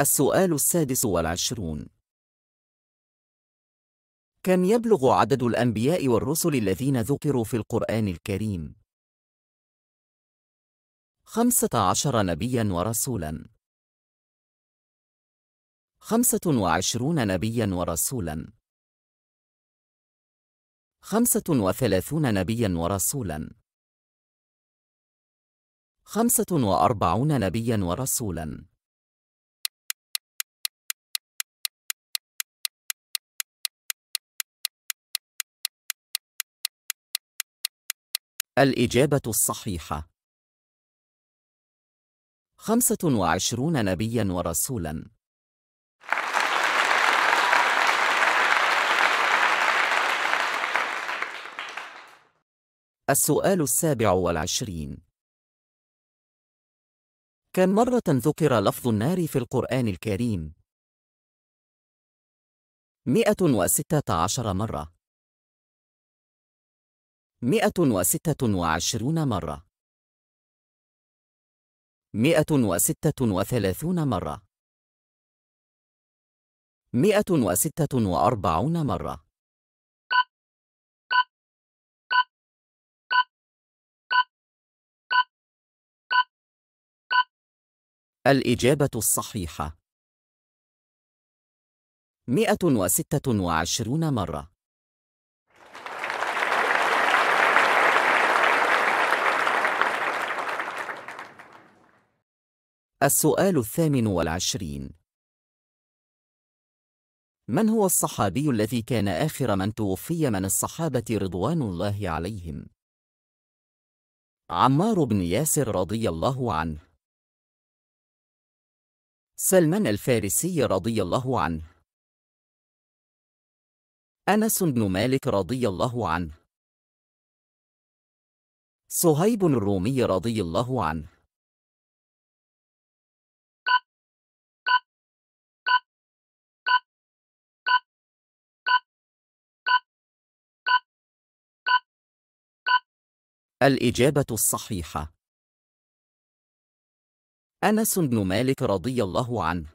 السؤال السادس والعشرون كم يبلغ عدد الأنبياء والرسل الذين ذكروا في القرآن الكريم؟ خمسة عشر نبياً ورسولاً خمسة وعشرون نبياً ورسولاً خمسة وثلاثون نبياً ورسولاً خمسة وأربعون نبياً ورسولاً الإجابة الصحيحة 25 نبيا ورسولا السؤال السابع والعشرين كم مرة ذكر لفظ النار في القرآن الكريم؟ 116 مرة مئة وستة وعشرون مرة مئة وستة وثلاثون مرة مئة وستة وأربعون مرة الإجابة الصحيحة مئة وستة وعشرون مرة السؤال الثامن والعشرين من هو الصحابي الذي كان آخر من توفي من الصحابة رضوان الله عليهم؟ عمار بن ياسر رضي الله عنه سلمان الفارسي رضي الله عنه أنس بن مالك رضي الله عنه صهيب الرومي رضي الله عنه الإجابة الصحيحة أنس بن مالك رضي الله عنه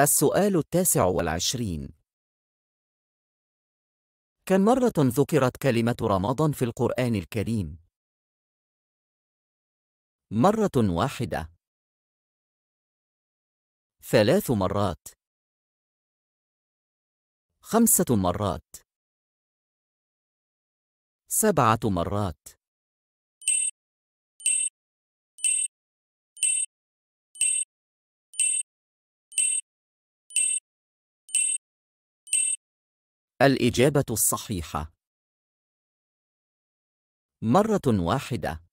السؤال التاسع والعشرين كم مرة ذكرت كلمة رمضان في القرآن الكريم؟ مرة واحدة ثلاث مرات خمسة مرات سبعة مرات الإجابة الصحيحة مرة واحدة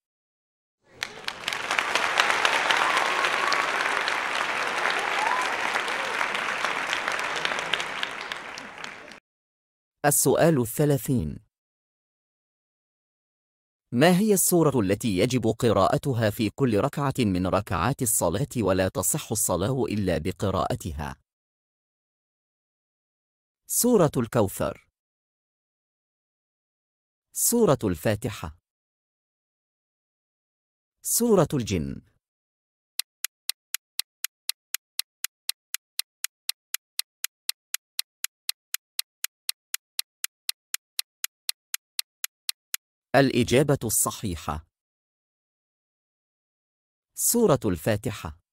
السؤال الثلاثين ما هي السورة التي يجب قراءتها في كل ركعة من ركعات الصلاة ولا تصح الصلاة إلا بقراءتها؟ سورة الكوثر سورة الفاتحة سورة الجن الإجابة الصحيحة سورة الفاتحة